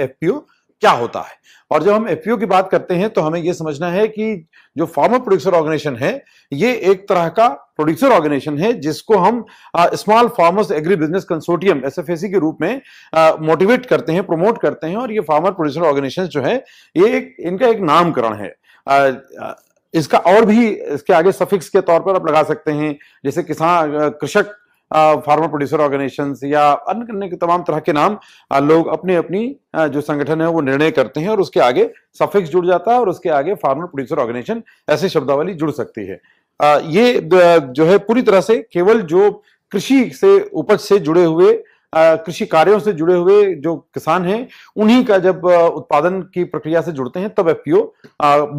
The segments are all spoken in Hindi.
एफपीओ क्या होता है और जब हम एफपीओ की बात करते हैं तो हमें यह समझना है कि जो फार्मर प्रोड्यूसर ऑर्गेनाइजेशन है ये एक तरह का प्रोड्यूसर ऑर्गेनाइजेशन है जिसको हम small farmers agribusiness consortium S के रूप में मोटिवेट करते हैं प्रमोट करते हैं और ये फार्मर प्रोड्यूसर ऑर्गेनाइजेशन जो है ये एक इनका एक नामकरण है आ, आ, इसका और भी इसके आगे सफिक्स के तौर पर आप लगा सकते हैं जैसे किसान कृषक फार्मर प्रोड्यूसर ऑर्गेनाइजेशन या अन्य तमाम तरह के नाम लोग अपने अपनी जो संगठन है वो निर्णय करते हैं और उसके आगे सफिक्स जुड़ जाता है और उसके आगे फार्मर प्रोड्यूसर ऑर्गेनाइजेशन ऐसी शब्दावली जुड़ सकती है ये जो है पूरी तरह से केवल जो कृषि से उपज से जुड़े हुए कृषि कार्यों से जुड़े हुए जो किसान हैं उन्हीं का जब उत्पादन की प्रक्रिया से जुड़ते हैं तब एफपीओ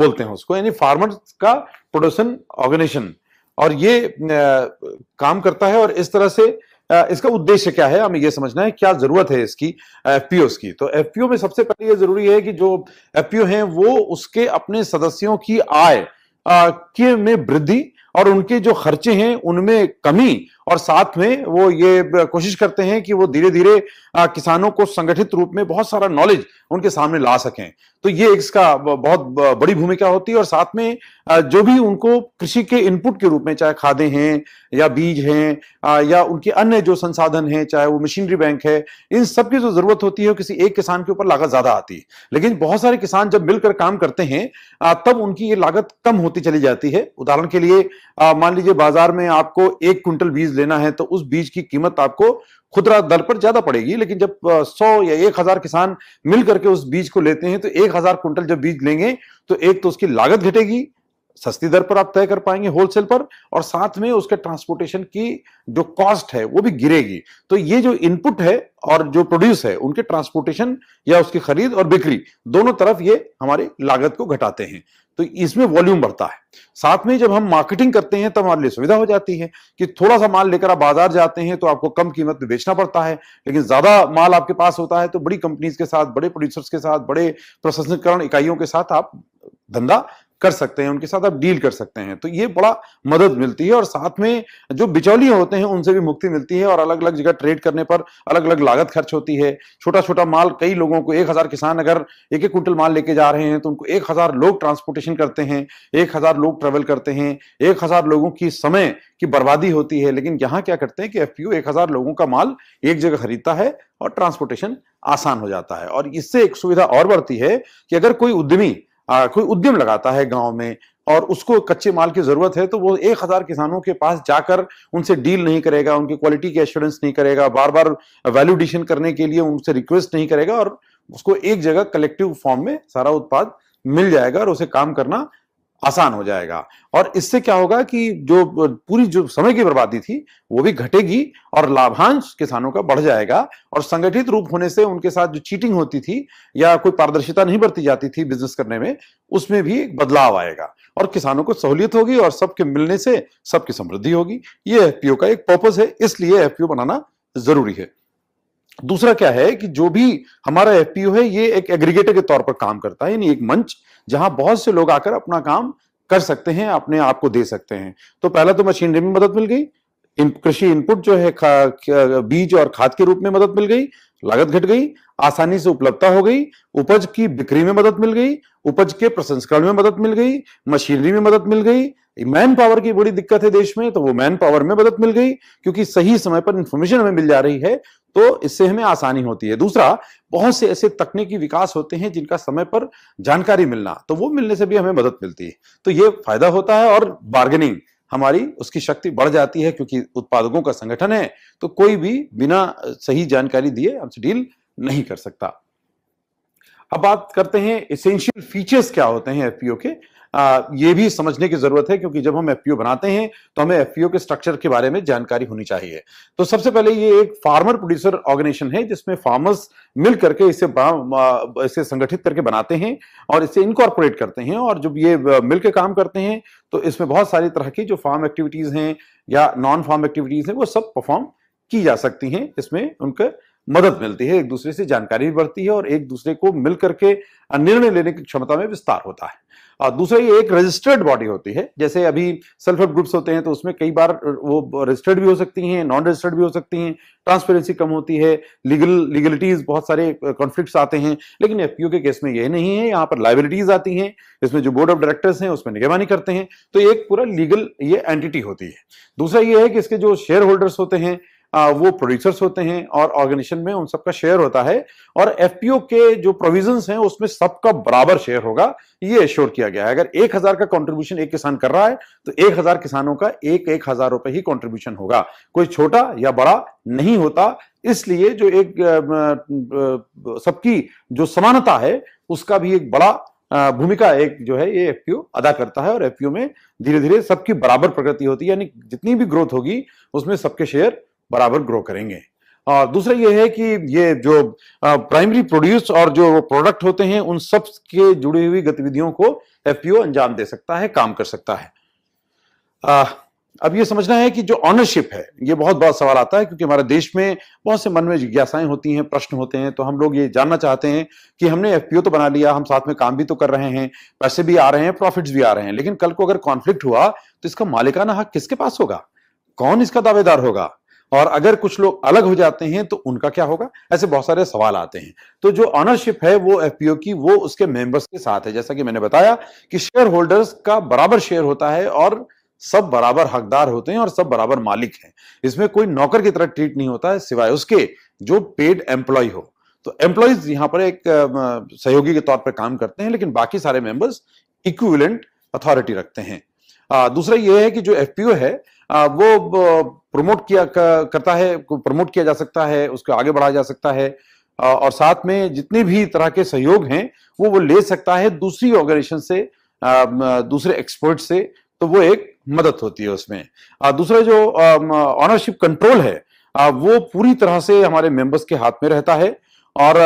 बोलते हैं उसको यानी फार्मर्स का प्रोडक्शन ऑर्गेनाइजेशन और ये काम करता है और इस तरह से इसका उद्देश्य क्या है हमें यह समझना है क्या जरूरत है इसकी एफपीओ की तो एफपीओ में सबसे पहले यह जरूरी है कि जो एफपीओ हैं वो उसके अपने सदस्यों की आय के में वृद्धि और उनके जो खर्चे हैं उनमें कमी और साथ में वो ये कोशिश करते हैं कि वो धीरे धीरे किसानों को संगठित रूप में बहुत सारा नॉलेज उनके सामने ला सकें तो ये इसका बहुत बड़ी भूमिका होती है और साथ में जो भी उनको कृषि के इनपुट के रूप में चाहे खादें हैं या बीज हैं या उनके अन्य जो संसाधन हैं चाहे वो मशीनरी बैंक है इन सब की जो जरूरत होती है किसी एक किसान के ऊपर लागत ज्यादा आती है लेकिन बहुत सारे किसान जब मिलकर काम करते हैं तब उनकी ये लागत कम होती चली जाती है उदाहरण के लिए मान लीजिए बाजार में आपको एक कुंटल बीज बीज लेना है तो उस बीज की कीमत आपको खुदरा दर पर ज्यादा पड़ेगी लेकिन जब सौ या एक हजार किसान मिल करके उस बीज को लेते हैं तो एक हजार कुंटल जब बीज लेंगे तो एक तो उसकी लागत घटेगी सस्ती दर पर आप तय कर पाएंगे होलसेल पर और साथ में उसके ट्रांसपोर्टेशन की जो कॉस्ट है वो भी गिरेगी तो ये जो इनपुट है और जो प्रोड्यूस है उनके ट्रांसपोर्टेशन या उसकी खरीद और बिक्री दोनों तरफ ये हमारी लागत को घटाते हैं तो इसमें वॉल्यूम बढ़ता है साथ में जब हम मार्केटिंग करते हैं तब तो हमारे लिए सुविधा हो जाती है कि थोड़ा सा माल लेकर आप बाजार जाते हैं तो आपको कम कीमत में बेचना पड़ता है लेकिन ज्यादा माल आपके पास होता है तो बड़ी कंपनीज के साथ बड़े प्रोड्यूसर्स के साथ बड़े प्रसंस्करण इकाइयों के साथ आप धंधा कर सकते हैं उनके साथ आप डील कर सकते हैं तो ये बड़ा मदद मिलती है और साथ में जो बिचौलिया होते हैं उनसे भी मुक्ति मिलती है और अलग अलग जगह ट्रेड करने पर अलग अलग लागत खर्च होती है छोटा छोटा माल कई लोगों को एक हजार किसान अगर एक एक क्विंटल माल लेके जा रहे हैं तो उनको एक हजार लोग ट्रांसपोर्टेशन करते हैं एक हजार लोग ट्रेवल करते हैं एक हजार लोगों की समय की बर्बादी होती है लेकिन यहाँ क्या करते हैं कि एफ एक हजार लोगों का माल एक जगह खरीदता है और ट्रांसपोर्टेशन आसान हो जाता है और इससे एक सुविधा और बढ़ती है कि अगर कोई उद्यमी आ, कोई उद्यम लगाता है गांव में और उसको कच्चे माल की जरूरत है तो वो एक हजार किसानों के पास जाकर उनसे डील नहीं करेगा उनकी क्वालिटी की एश्योरेंस नहीं करेगा बार बार वैल्यूडिशन करने के लिए उनसे रिक्वेस्ट नहीं करेगा और उसको एक जगह कलेक्टिव फॉर्म में सारा उत्पाद मिल जाएगा और उसे काम करना आसान हो जाएगा और इससे क्या होगा कि जो पूरी जो समय की बर्बादी थी वो भी घटेगी और लाभांश किसानों का बढ़ जाएगा और संगठित रूप होने से उनके साथ जो चीटिंग होती थी या कोई पारदर्शिता नहीं बरती जाती थी बिजनेस करने में उसमें भी बदलाव आएगा और किसानों को सहूलियत होगी और सबके मिलने से सबकी समृद्धि होगी ये एफपीओ का एक पर्पज है इसलिए एफपीओ बनाना जरूरी है दूसरा क्या है कि जो भी हमारा एफपीओ है ये एक एग्रीगेटर के तौर पर काम करता है यानी एक मंच जहां बहुत से लोग आकर अपना काम कर सकते हैं अपने आप को दे सकते हैं तो पहला तो मशीनरी में मदद मिल गई इन, कृषि इनपुट जो है बीज और खाद के रूप में मदद मिल गई लागत घट गई आसानी से उपलब्धता हो गई उपज की बिक्री में मदद मिल गई उपज के प्रसंस्करण में मदद मिल गई मशीनरी में मदद मिल गई मैन पावर की बड़ी दिक्कत है देश में तो वो मैन पावर में मदद मिल गई क्योंकि सही समय पर इंफॉर्मेशन हमें मिल जा रही है तो इससे हमें आसानी होती है दूसरा बहुत से ऐसे तकनीकी विकास होते हैं जिनका समय पर जानकारी मिलना तो वो मिलने से भी हमें मदद मिलती है तो ये फायदा होता है और बार्गेनिंग हमारी उसकी शक्ति बढ़ जाती है क्योंकि उत्पादकों का संगठन है तो कोई भी बिना सही जानकारी दिए हमसे डील नहीं कर सकता अब बात करते हैं इसेंशियल फीचर्स क्या होते हैं एफपीओ के आ, ये भी समझने की जरूरत है क्योंकि जब हम एफपीओ बनाते हैं तो हमें एफपीओ के स्ट्रक्चर के बारे में जानकारी होनी चाहिए तो सबसे पहले ये एक फार्मर प्रोड्यूसर ऑर्गेनाइजेशन है जिसमें फार्मर्स मिल करके इसे इसे संगठित करके बनाते हैं और इसे इनकॉर्पोरेट करते हैं और जब ये मिलकर काम करते हैं तो इसमें बहुत सारी तरह की जो फार्म एक्टिविटीज हैं या नॉन फार्म एक्टिविटीज हैं वो सब परफॉर्म की जा सकती हैं इसमें उनका मदद मिलती है एक दूसरे से जानकारी भी बढ़ती है और एक दूसरे को मिल करके निर्णय लेने की क्षमता में विस्तार होता है और दूसरा ये एक रजिस्टर्ड बॉडी होती है जैसे अभी सेल्फ हेल्प ग्रुप्स होते हैं तो उसमें कई बार वो रजिस्टर्ड भी हो सकती हैं नॉन रजिस्टर्ड भी हो सकती हैं ट्रांसपेरेंसी कम होती है लीगल लीगलिटीज बहुत सारे कॉन्फ्लिक्ट्स आते हैं लेकिन एफ के केस में ये नहीं है यहाँ पर लाइबिलिटीज आती हैं इसमें जो बोर्ड ऑफ डायरेक्टर्स हैं उसमें निगरानी करते हैं तो एक पूरा लीगल ये एंटिटी होती है दूसरा ये है कि इसके जो शेयर होल्डर्स होते हैं वो प्रोड्यूसर्स होते हैं और ऑर्गेनाइजेशन में उन सबका शेयर होता है और एफ के जो प्रोविजन है उसमें सबका बराबर शेयर होगा ये एश्योर किया गया है अगर एक हजार का कॉन्ट्रीब्यूशन एक किसान कर रहा है तो एक हजार किसानों का एक एक हजार रुपए ही कॉन्ट्रीब्यूशन होगा कोई छोटा या बड़ा नहीं होता इसलिए जो एक सबकी जो समानता है उसका भी एक बड़ा भूमिका एक जो है ये एफपीओ अदा करता है और एफपीओ में धीरे धीरे सबकी बराबर प्रगति होती है यानी जितनी भी ग्रोथ होगी उसमें सबके शेयर बराबर ग्रो करेंगे और दूसरा ये है कि ये जो प्राइमरी प्रोड्यूस और जो प्रोडक्ट होते हैं उन सब के जुड़ी हुई गतिविधियों को एफपीओ अंजाम दे सकता है काम कर सकता है आ, अब ये समझना है कि जो ऑनरशिप है ये बहुत बहुत सवाल आता है क्योंकि हमारे देश में बहुत से मन में जिज्ञासाएं होती हैं प्रश्न होते हैं तो हम लोग ये जानना चाहते हैं कि हमने एफपीओ तो बना लिया हम साथ में काम भी तो कर रहे हैं पैसे भी आ रहे हैं प्रॉफिट्स भी आ रहे हैं लेकिन कल को अगर कॉन्फ्लिक्ट हुआ तो इसका मालिकाना हक किसके पास होगा कौन इसका दावेदार होगा और अगर कुछ लोग अलग हो जाते हैं तो उनका क्या होगा ऐसे बहुत सारे सवाल आते हैं तो जो ऑनरशिप है वो एफ की वो उसके मेंबर्स के साथ है जैसा कि मैंने बताया कि शेयर होल्डर्स का बराबर शेयर होता है और सब बराबर हकदार होते हैं और सब बराबर मालिक हैं इसमें कोई नौकर की तरह ट्रीट नहीं होता है सिवाय उसके जो पेड एम्प्लॉय हो तो एम्प्लॉयज यहाँ पर एक सहयोगी के तौर पर काम करते हैं लेकिन बाकी सारे मेंबर्स इक्विवेलेंट अथॉरिटी रखते हैं दूसरा यह है कि जो एफ है वो प्रमोट किया करता है प्रमोट किया जा सकता है उसको आगे बढ़ाया जा सकता है और साथ में जितने भी तरह के सहयोग हैं वो वो ले सकता है दूसरी ऑर्गेनाइजेशन से दूसरे एक्सपर्ट से तो वो एक मदद होती है उसमें दूसरा जो ऑनरशिप कंट्रोल है वो पूरी तरह से हमारे मेंबर्स के हाथ में रहता है और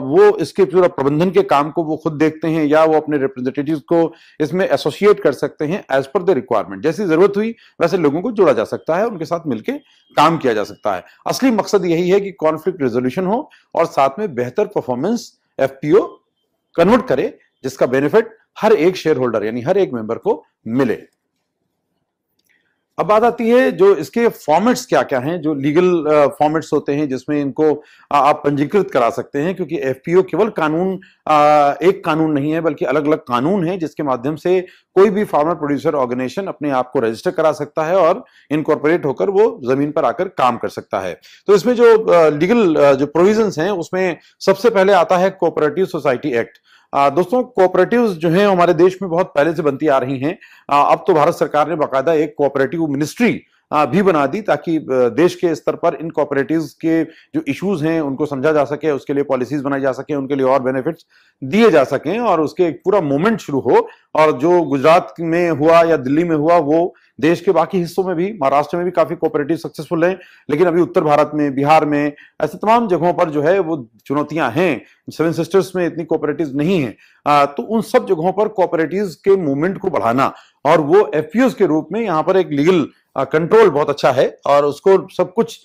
वो इसके पूरा प्रबंधन के काम को वो खुद देखते हैं या वो अपने रिप्रेजेंटेटिव को इसमें एसोसिएट कर सकते हैं एज पर द रिक्वायरमेंट जैसी जरूरत हुई वैसे लोगों को जोड़ा जा सकता है उनके साथ मिलकर काम किया जा सकता है असली मकसद यही है कि कॉन्फ्लिक्ट रेजोल्यूशन हो और साथ में बेहतर परफॉर्मेंस एफ कन्वर्ट करे जिसका बेनिफिट हर एक शेयर होल्डर यानी हर एक मेंबर को मिले अब बात आती है जो इसके फॉर्मेट्स क्या क्या हैं जो लीगल फॉर्मेट्स होते हैं जिसमें इनको आप पंजीकृत करा सकते हैं क्योंकि एफपीओ केवल कानून एक कानून नहीं है बल्कि अलग अलग कानून है जिसके माध्यम से कोई भी फार्मर प्रोड्यूसर ऑर्गेनाइजेशन अपने आप को रजिस्टर करा सकता है और इनकॉर्पोरेट होकर वो जमीन पर आकर काम कर सकता है तो इसमें जो लीगल जो प्रोविजन है उसमें सबसे पहले आता है कोऑपरेटिव सोसाइटी एक्ट दोस्तों कोऑपरेटिव जो हैं हमारे देश में बहुत पहले से बनती आ रही हैं अब तो भारत सरकार ने बाकायदा एक कोऑपरेटिव मिनिस्ट्री भी बना दी ताकि देश के स्तर पर इन कॉपरेटिव के जो इश्यूज हैं उनको समझा जा सके उसके लिए पॉलिसीज बनाई जा सके उनके लिए और बेनिफिट्स दिए जा सकें और उसके एक पूरा मूवमेंट शुरू हो और जो गुजरात में हुआ या दिल्ली में हुआ वो देश के बाकी हिस्सों में भी महाराष्ट्र में भी काफी कोऑपरेटिव सक्सेसफुल हैं लेकिन अभी उत्तर भारत में बिहार में ऐसे तमाम जगहों पर जो है वो चुनौतियां हैं सेवन सिस्टर्स में इतनी कोऑपरेटिव नहीं है आ, तो उन सब जगहों पर कोऑपरेटिव के मूवमेंट को बढ़ाना और वो एफ के रूप में यहाँ पर एक लीगल कंट्रोल बहुत अच्छा है और उसको सब कुछ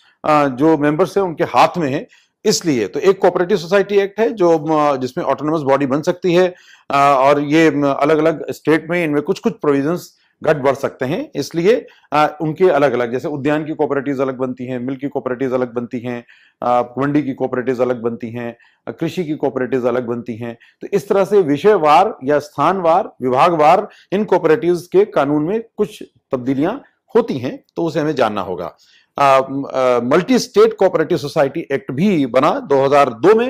जो मेंबर्स हैं उनके हाथ में है इसलिए तो एक कोऑपरेटिव सोसाइटी एक्ट है जो जिसमें ऑटोनोमस बॉडी बन सकती है और ये अलग अलग स्टेट में इनमें कुछ कुछ प्रोविजंस घट बढ़ सकते हैं इसलिए आ, उनके अलग अलग जैसे उद्यान की कोऑपरेटिव अलग बनती हैं मिल्क की कोऑपरेटिव अलग बनती हैं मंडी की कोऑपरेटिव अलग बनती हैं कृषि की कोऑपरेटिव अलग बनती हैं तो इस तरह से विषयवार या स्थानवार विभागवार इन कोऑपरेटिव के कानून में कुछ तब्दीलियां होती हैं तो उसे हमें जानना होगा multi state cooperative society act भी बना 2002 में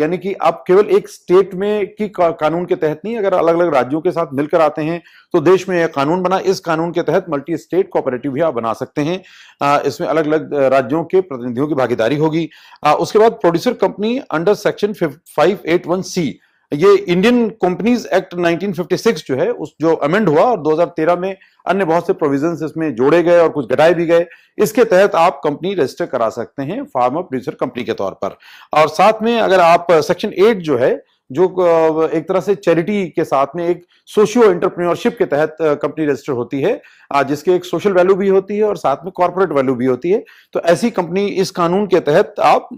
यानी कि आप केवल एक स्टेट में की का, कानून के तहत नहीं अगर अलग अलग राज्यों के साथ मिलकर आते हैं तो देश में यह कानून बना इस कानून के तहत मल्टी स्टेट कोऑपरेटिव भी आप बना सकते हैं आ, इसमें अलग अलग राज्यों के प्रतिनिधियों की भागीदारी होगी आ, उसके बाद producer company under section five eight one C ये इंडियन कंपनीज एक्ट 1956 जो है उस जो अमेंड हुआ और 2013 में अन्य बहुत से प्रोविजन इसमें जोड़े गए और कुछ घटाए भी गए इसके तहत आप कंपनी रजिस्टर करा सकते हैं फार्मर प्रोड्यूसर कंपनी के तौर पर और साथ में अगर आप सेक्शन एट जो है जो एक तरह से चैरिटी के साथ में एक सोशियो एंटरप्रेन्योरशिप के तहत कंपनी रजिस्टर होती है जिसके एक सोशल वैल्यू भी होती है और साथ में कॉरपोरेट वैल्यू भी होती है तो ऐसी कंपनी इस कानून के तहत आप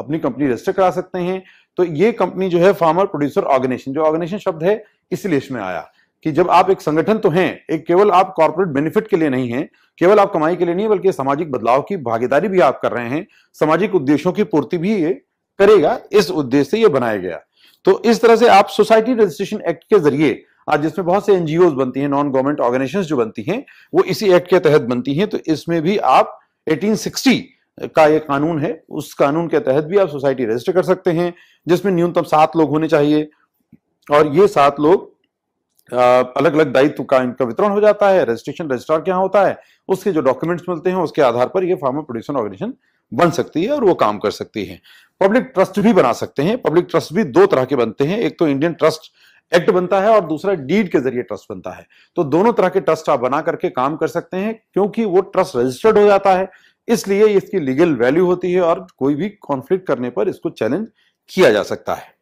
अपनी कंपनी रजिस्टर करा सकते हैं तो ये कंपनी जो है फार्मर प्रोड्यूसर ऑर्गेनाइजेशन जो ऑर्गेनाइजेशन शब्द है इसलिए इसमें आया कि जब आप एक संगठन तो हैं एक केवल आप कॉर्पोरेट बेनिफिट के लिए नहीं हैं केवल आप कमाई के लिए नहीं बल्कि सामाजिक बदलाव की भागीदारी भी आप कर रहे हैं सामाजिक उद्देश्यों की पूर्ति भी ये करेगा इस उद्देश्य से ये बनाया गया तो इस तरह से आप सोसाइटी रजिस्ट्रेशन एक्ट के जरिए आज जिसमें बहुत से एनजीओ बनती हैं नॉन गवर्नमेंट ऑर्गेनाइजेशन जो बनती हैं वो इसी एक्ट के तहत बनती हैं तो इसमें भी आप 1860 का ये कानून है उस कानून के तहत भी आप सोसाइटी रजिस्टर कर सकते हैं जिसमें न्यूनतम सात लोग होने चाहिए और ये सात लोग अलग अलग दायित्व का इनका वितरण हो जाता है रजिस्ट्रेशन रजिस्ट्रार क्या होता है उसके जो डॉक्यूमेंट्स मिलते हैं उसके आधार पर ये फार्मर प्रोड्यूशन ऑर्गेनाइजेशन बन सकती है और वो काम कर सकती है पब्लिक ट्रस्ट भी बना सकते हैं पब्लिक ट्रस्ट भी दो तरह के बनते हैं एक तो इंडियन ट्रस्ट एक्ट बनता है और दूसरा डीड के जरिए ट्रस्ट बनता है तो दोनों तरह के ट्रस्ट आप बना करके काम कर सकते हैं क्योंकि वो ट्रस्ट रजिस्टर्ड हो जाता है इसलिए इसकी लीगल वैल्यू होती है और कोई भी कॉन्फ्लिक्ट करने पर इसको चैलेंज किया जा सकता है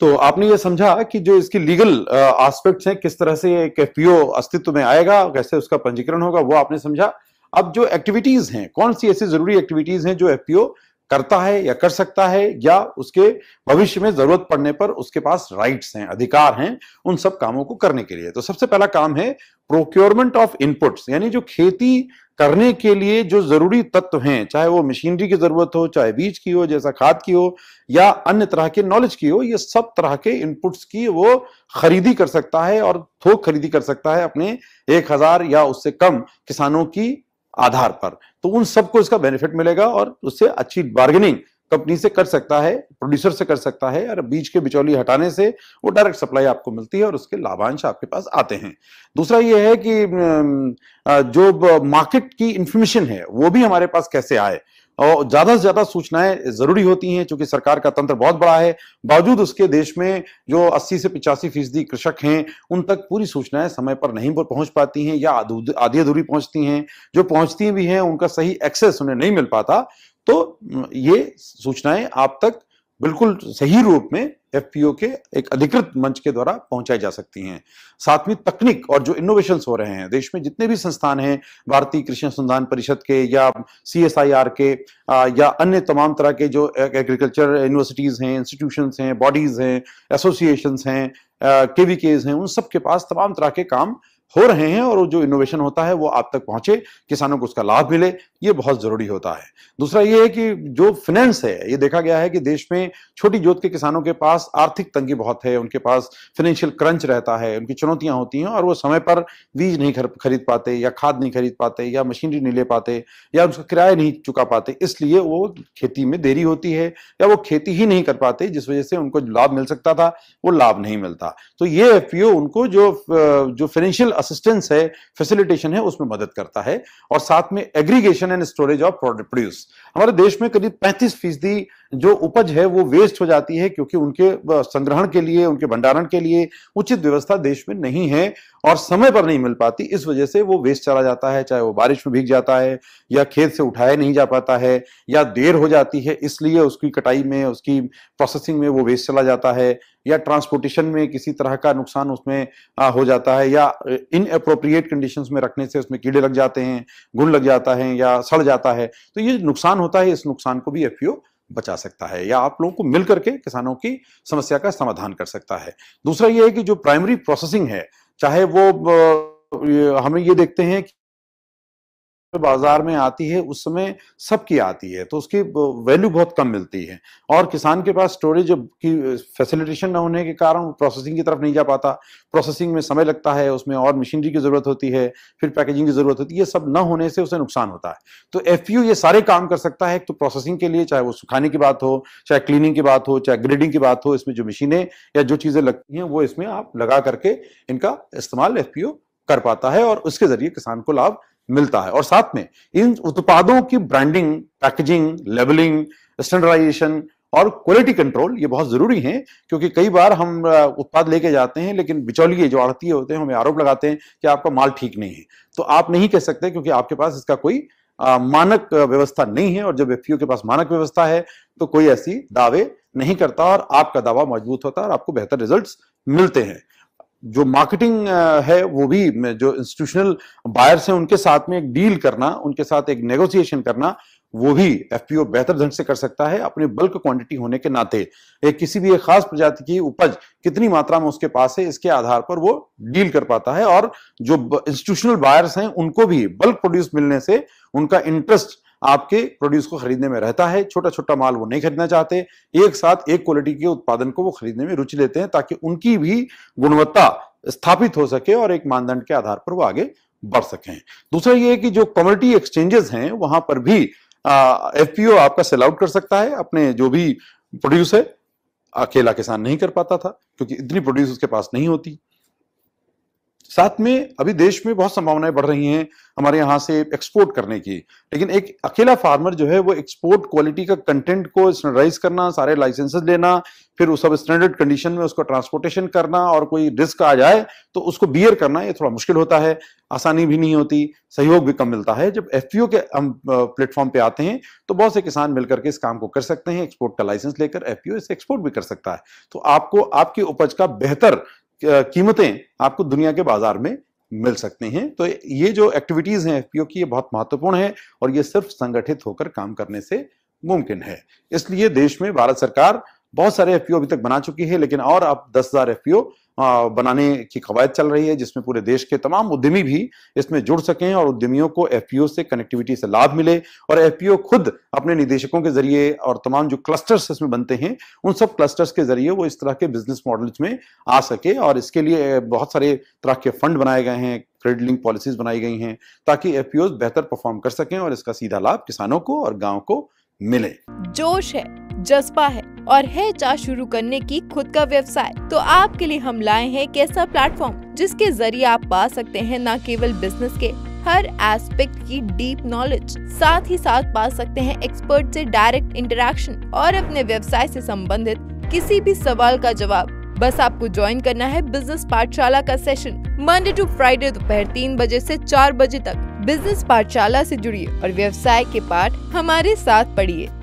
तो आपने ये समझा कि जो इसकी लीगल आस्पेक्ट्स हैं किस तरह से एक एफपीओ अस्तित्व में आएगा कैसे उसका पंजीकरण होगा वो आपने समझा अब जो एक्टिविटीज हैं कौन सी ऐसी जरूरी एक्टिविटीज हैं जो एफपीओ करता है या कर सकता है या उसके भविष्य में जरूरत पड़ने पर उसके पास राइट्स हैं अधिकार हैं उन सब कामों को करने के लिए तो सबसे पहला काम है प्रोक्योरमेंट ऑफ इनपुट्स यानी जो खेती करने के लिए जो जरूरी तत्व हैं चाहे वो मशीनरी की जरूरत हो चाहे बीज की हो जैसा खाद की हो या अन्य तरह के नॉलेज की हो ये सब तरह के इनपुट्स की वो खरीदी कर सकता है और थोक खरीदी कर सकता है अपने एक हजार या उससे कम किसानों की आधार पर तो उन सबको इसका बेनिफिट मिलेगा और उससे अच्छी बार्गेनिंग कंपनी से कर सकता है प्रोड्यूसर से कर सकता है और बीज के बिचौली हटाने से वो डायरेक्ट सप्लाई आपको मिलती है और उसके लाभांश आपके पास आते हैं दूसरा ये है कि जो मार्केट की इंफॉर्मेशन है वो भी हमारे पास कैसे आए और ज्यादा से ज्यादा सूचनाएं जरूरी होती हैं क्योंकि सरकार का तंत्र बहुत बड़ा है बावजूद उसके देश में जो 80 से पिचासी फीसदी कृषक हैं उन तक पूरी सूचनाएं समय पर नहीं पहुंच पाती हैं या आधी अधूरी पहुंचती हैं जो पहुंचती भी हैं उनका सही एक्सेस उन्हें नहीं मिल पाता तो ये सूचनाएं आप तक बिल्कुल सही रूप में एफ के एक अधिकृत मंच के द्वारा पहुंचाई जा सकती हैं साथ में तकनीक और जो इनोवेशन हो रहे हैं देश में जितने भी संस्थान हैं भारतीय कृषि अनुसंधान परिषद के या सी के या अन्य तमाम तरह के जो एग्रीकल्चर यूनिवर्सिटीज़ हैं इंस्टीट्यूशन हैं बॉडीज़ हैं एसोसिएशन हैं के वी केज हैं उन सब के पास तमाम तरह के काम हो रहे हैं और जो इनोवेशन होता है वो आप तक पहुंचे किसानों को उसका लाभ मिले ये बहुत जरूरी होता है दूसरा ये है कि जो फिनेंस है ये देखा गया है कि देश में छोटी जोत के किसानों के पास आर्थिक तंगी बहुत है उनके पास फाइनेंशियल क्रंच रहता है उनकी चुनौतियां होती हैं और वो समय पर बीज नहीं खरीद पाते या खाद नहीं खरीद पाते या मशीनरी नहीं ले पाते या उसका किराया नहीं चुका पाते इसलिए वो खेती में देरी होती है या वो खेती ही नहीं कर पाते जिस वजह से उनको लाभ मिल सकता था वो लाभ नहीं मिलता तो ये एफ उनको जो जो फाइनेंशियल असिस्टेंस है फैसिलिटेशन है उसमें मदद करता है और साथ में aggregation and storage of produce हमारे देश में करीब पैंतीस फीसदी जो उपज है वो वेस्ट हो जाती है क्योंकि उनके संग्रहण के लिए उनके भंडारण के लिए उचित व्यवस्था देश में नहीं है और समय पर नहीं मिल पाती इस वजह से वो वेस्ट चला जाता है चाहे वो बारिश में भीग जाता है या खेत से उठाया नहीं जा पाता है या देर हो जाती है इसलिए उसकी कटाई में उसकी प्रोसेसिंग में वो वेस्ट चला जाता है या ट्रांसपोर्टेशन में किसी तरह का नुकसान उसमें हो जाता है या इन अप्रोप्रिएट कंडीशन में रखने से उसमें कीड़े लग जाते हैं गुण लग जाता है या सड़ जाता है तो ये नुकसान होता है इस नुकसान को भी एफ बचा सकता है या आप लोगों को मिल करके किसानों की समस्या का समाधान कर सकता है दूसरा यह है कि जो प्राइमरी प्रोसेसिंग है चाहे वो हमें ये देखते हैं कि बाजार में आती है उस समय सबकी आती है तो उसकी वैल्यू बहुत कम मिलती है और किसान के पास स्टोरेज की फैसिलिटेशन न होने के कारण वो प्रोसेसिंग की तरफ नहीं जा पाता प्रोसेसिंग में समय लगता है उसमें और मशीनरी की ज़रूरत होती है फिर पैकेजिंग की ज़रूरत होती है ये सब न होने से उसे नुकसान होता है तो एफ ये सारे काम कर सकता है तो प्रोसेसिंग के लिए चाहे वो सुखाने की बात हो चाहे क्लीनिंग की बात हो चाहे ग्रेडिंग की बात हो इसमें जो मशीनें या जो चीज़ें लगती हैं वो इसमें आप लगा करके इनका इस्तेमाल एफ कर पाता है और उसके जरिए किसान को लाभ मिलता है और साथ में इन उत्पादों की ब्रांडिंग पैकेजिंग लेबलिंग स्टैंडर्डाइजेशन और क्वालिटी कंट्रोल ये बहुत जरूरी है क्योंकि कई बार हम उत्पाद लेके जाते हैं लेकिन बिचौलिए जो आड़ती होते हैं हमें आरोप लगाते हैं कि आपका माल ठीक नहीं है तो आप नहीं कह सकते क्योंकि आपके पास इसका कोई आ, मानक व्यवस्था नहीं है और जब एफ के पास मानक व्यवस्था है तो कोई ऐसी दावे नहीं करता और आपका दावा मजबूत होता है और आपको बेहतर रिजल्ट मिलते हैं जो मार्केटिंग uh, है वो भी जो इंस्टीट्यूशनल बायर्स हैं उनके साथ में एक डील करना उनके साथ एक नेगोशिएशन करना वो भी एफपीओ बेहतर ढंग से कर सकता है अपने बल्क क्वांटिटी होने के नाते एक किसी भी एक खास प्रजाति की उपज कितनी मात्रा में उसके पास है इसके आधार पर वो डील कर पाता है और जो इंस्टीट्यूशनल बायर्स हैं उनको भी बल्क प्रोड्यूस मिलने से उनका इंटरेस्ट आपके प्रोड्यूस को खरीदने में रहता है छोटा छोटा माल वो नहीं खरीदना चाहते एक साथ एक क्वालिटी के उत्पादन को वो खरीदने में रुचि लेते हैं ताकि उनकी भी गुणवत्ता स्थापित हो सके और एक मानदंड के आधार पर वो आगे बढ़ सके दूसरा ये है कि जो कमोडिटी एक्सचेंजेस हैं वहां पर भी एफ आपका सेल आउट कर सकता है अपने जो भी प्रोड्यूस है अकेला किसान नहीं कर पाता था क्योंकि इतनी प्रोड्यूस उसके पास नहीं होती साथ में अभी देश में बहुत संभावनाएं बढ़ रही हैं हमारे यहाँ से एक्सपोर्ट करने की लेकिन एक अकेला फार्मर जो है वो एक्सपोर्ट क्वालिटी का कंटेंट को स्टैंडर्डाइज करना सारे लाइसेंसेस लेना फिर उस सब स्टैंडर्ड कंडीशन में उसको ट्रांसपोर्टेशन करना और कोई रिस्क आ जाए तो उसको बियर करना ये थोड़ा मुश्किल होता है आसानी भी नहीं होती सहयोग भी कम मिलता है जब एफ के हम प्लेटफॉर्म पे आते हैं तो बहुत से किसान मिलकर के इस काम को कर सकते हैं एक्सपोर्ट का लाइसेंस लेकर एफ इसे एक्सपोर्ट भी कर सकता है तो आपको आपकी उपज का बेहतर कीमतें आपको दुनिया के बाजार में मिल सकती हैं तो ये जो एक्टिविटीज हैं एफपीओ की ये बहुत महत्वपूर्ण है और ये सिर्फ संगठित होकर काम करने से मुमकिन है इसलिए देश में भारत सरकार बहुत सारे एफ अभी तक बना चुकी है लेकिन और अब दस हजार एफ बनाने की कवायद चल रही है जिसमें पूरे देश के तमाम उद्यमी भी इसमें जुड़ सकें और उद्यमियों को एफ से कनेक्टिविटी से लाभ मिले और एफ खुद अपने निदेशकों के जरिए और तमाम जो क्लस्टर्स इसमें बनते हैं उन सब क्लस्टर्स के जरिए वो इस तरह के बिजनेस मॉडल्स में आ सके और इसके लिए बहुत सारे तरह के फंड बनाए गए हैं क्रेडिट लिंक पॉलिसीज बनाई गई हैं ताकि एफ बेहतर परफॉर्म कर सकें और इसका सीधा लाभ किसानों को और गाँव को मिले जोश है जज्बा है और है चा शुरू करने की खुद का व्यवसाय तो आपके लिए हम लाए हैं कैसा प्लेटफॉर्म जिसके जरिए आप पा सकते हैं न केवल बिजनेस के हर एस्पेक्ट की डीप नॉलेज साथ ही साथ पा सकते हैं एक्सपर्ट से डायरेक्ट इंटरेक्शन और अपने व्यवसाय से संबंधित किसी भी सवाल का जवाब बस आपको ज्वाइन करना है बिजनेस पाठशाला का सेशन मंडे टू फ्राइडे दोपहर तीन बजे से चार बजे तक बिजनेस पाठशाला से जुड़िए और व्यवसाय के पाठ हमारे साथ पढ़िए